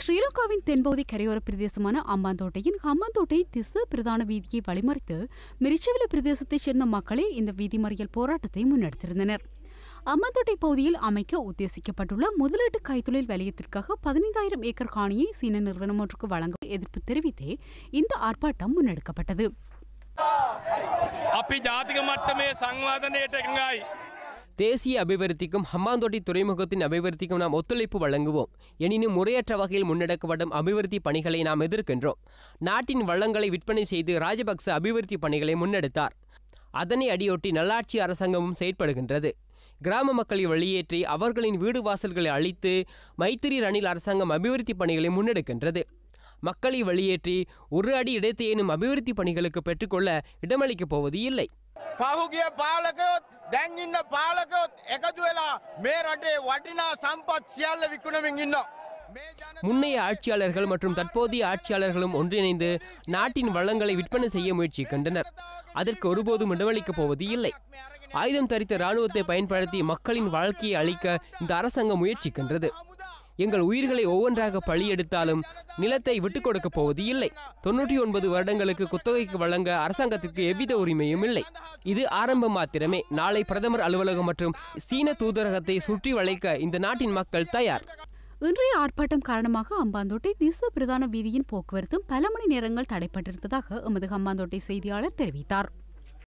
ஸ்ரீலங்காவின் தென்பகுதி கரையோர பிரதேசமான அம்பாந்தோட்டையின் ஹம்மந்தோட்டை திசு பிரதான வீதியை வழிமறித்து மிரிச்சவில பிரதேசத்தைச் சேர்ந்த மக்களே இந்த வீதிமறியல் போராட்டத்தை முன்னெடுத்திருந்தனர் அம்மாந்தோட்டை பகுதியில் அமைக்க உத்தேசிக்கப்பட்டுள்ள முதலீட்டு கைத்தொழில் வலயத்திற்காக பதினைந்தாயிரம் ஏக்கர் காணியை சீன நிறுவனம் ஒன்றுக்கு வழங்க எதிர்ப்பு தெரிவித்தே இந்த ஆர்ப்பாட்டம் முன்னெடுக்கப்பட்டது அப்பி ஜாதிக தேசிய அபிவிருத்திக்கும் ஹம்மாந்தோட்டி துறைமுகத்தின் அபிவிருத்திக்கும் நாம் ஒத்துழைப்பு வழங்குவோம் எனினும் முறையற்ற வகையில் முன்னெடுக்கப்படும் அபிவிருத்தி பணிகளை நாம் எதிர்க்கின்றோம் நாட்டின் வளங்களை விற்பனை செய்து ராஜபக்ச அபிவிருத்தி பணிகளை முன்னெடுத்தார் அதனை அடியொட்டி நல்லாட்சி அரசாங்கமும் செயற்படுகின்றது கிராம மக்களை வெளியேற்றி அவர்களின் வீடு வாசல்களை அழித்து மைத்திரி ரணில் அரசாங்கம் அபிவிருத்தி பணிகளை முன்னெடுக்கின்றது மக்களை வெளியேற்றி ஒரு அடி இடத்தையேனும் அபிவிருத்தி பணிகளுக்கு பெற்றுக்கொள்ள இடமளிக்கப் போவது இல்லை දැන් ඉන්න පාලකයොත් එකතු වෙලා මේ රටේ වටිනා සම්පත් முன்னைய ஆட்சியாளர்கள் மற்றும் தற்போதைய ஆட்சியாளர்களும் ஒன்றிணைந்து நாட்டின் வளங்களை விற்பனை செய்ய முயற்சி முயற்சிக்கின்றனர் அதற்கு ஒருபோதும் இடமளிக்கப் போவது இல்லை ஆயுதம் தரித்த இராணுவத்தை பயன்படுத்தி மக்களின் வாழ்க்கையை அளிக்க இந்த அரசாங்கம் முயற்சிக்கின்றது எங்கள் உயிர்களை ஒவ்வொன்றாக பழியெடுத்தாலும் நிலத்தை விட்டுக் கொடுக்கப் போவது இல்லை தொன்னூற்றி ஒன்பது வருடங்களுக்கு குத்தகைக்கு வழங்க அரசாங்கத்திற்கு எவ்வித உரிமையும் இல்லை இது ஆரம்பம் மாத்திரமே நாளை பிரதமர் அலுவலகம் மற்றும் சீன தூதரகத்தை சுற்றி வளைக்க இந்த நாட்டின் மக்கள் தயார் இன்றைய ஆர்ப்பாட்டம் காரணமாக அம்பாந்தோட்டை திசு பிரதான வீதியின் போக்குவரத்தும் பல மணி நேரங்கள் தடைப்பட்டிருந்ததாக எமது அம்பாந்தோட்டை செய்தியாளர் தெரிவித்தார்